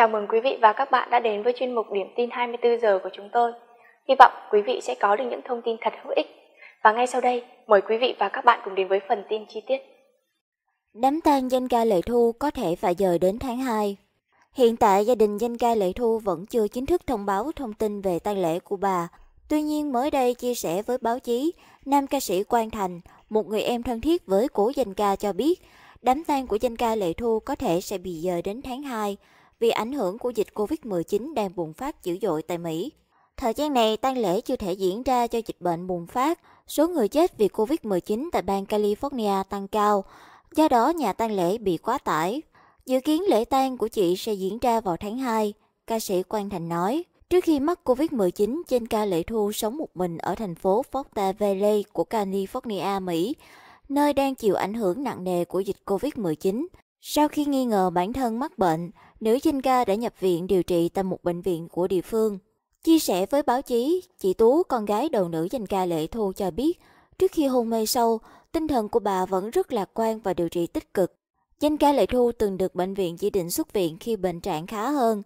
Chào mừng quý vị và các bạn đã đến với chuyên mục Điểm tin 24 giờ của chúng tôi. Hy vọng quý vị sẽ có được những thông tin thật hữu ích. Và ngay sau đây, mời quý vị và các bạn cùng đến với phần tin chi tiết. Đám tang danh ca Lệ Thu có thể phải dời đến tháng 2. Hiện tại gia đình danh ca Lệ Thu vẫn chưa chính thức thông báo thông tin về tang lễ của bà. Tuy nhiên mới đây chia sẻ với báo chí, nam ca sĩ Quang Thành, một người em thân thiết với cố danh ca cho biết, đám tang của danh ca Lệ Thu có thể sẽ bị dời đến tháng 2 vì ảnh hưởng của dịch COVID-19 đang bùng phát dữ dội tại Mỹ. Thời gian này, tang lễ chưa thể diễn ra do dịch bệnh bùng phát. Số người chết vì COVID-19 tại bang California tăng cao, do đó nhà tang lễ bị quá tải. Dự kiến lễ tang của chị sẽ diễn ra vào tháng 2, ca sĩ Quang Thành nói. Trước khi mắc COVID-19 trên ca lễ thu sống một mình ở thành phố Forta Valley của California, Mỹ, nơi đang chịu ảnh hưởng nặng nề của dịch COVID-19. Sau khi nghi ngờ bản thân mắc bệnh, nữ danh ca đã nhập viện điều trị tại một bệnh viện của địa phương. Chia sẻ với báo chí, chị Tú, con gái đầu nữ danh ca Lệ Thu cho biết, trước khi hôn mê sâu, tinh thần của bà vẫn rất lạc quan và điều trị tích cực. Danh ca Lệ Thu từng được bệnh viện chỉ định xuất viện khi bệnh trạng khá hơn.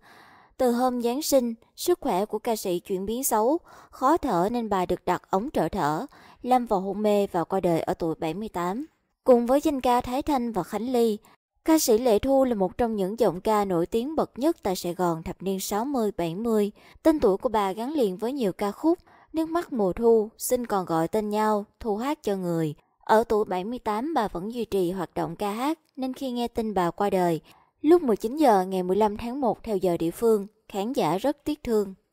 Từ hôm Giáng sinh, sức khỏe của ca sĩ chuyển biến xấu, khó thở nên bà được đặt ống trợ thở, lâm vào hôn mê và qua đời ở tuổi 78. Cùng với danh ca Thái Thanh và Khánh Ly, Ca sĩ Lệ Thu là một trong những giọng ca nổi tiếng bậc nhất tại Sài Gòn thập niên 60-70. Tên tuổi của bà gắn liền với nhiều ca khúc Nước mắt mùa thu, xin còn gọi tên nhau, thu hát cho người. Ở tuổi 78 bà vẫn duy trì hoạt động ca hát nên khi nghe tin bà qua đời, lúc 19 giờ ngày 15 tháng 1 theo giờ địa phương, khán giả rất tiếc thương.